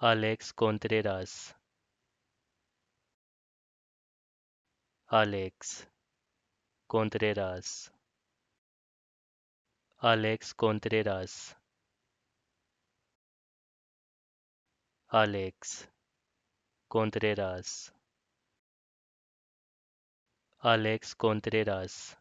Alex Contreras. Alex Contreras. Alex Contreras. Alex Contreras. Alex Contreras.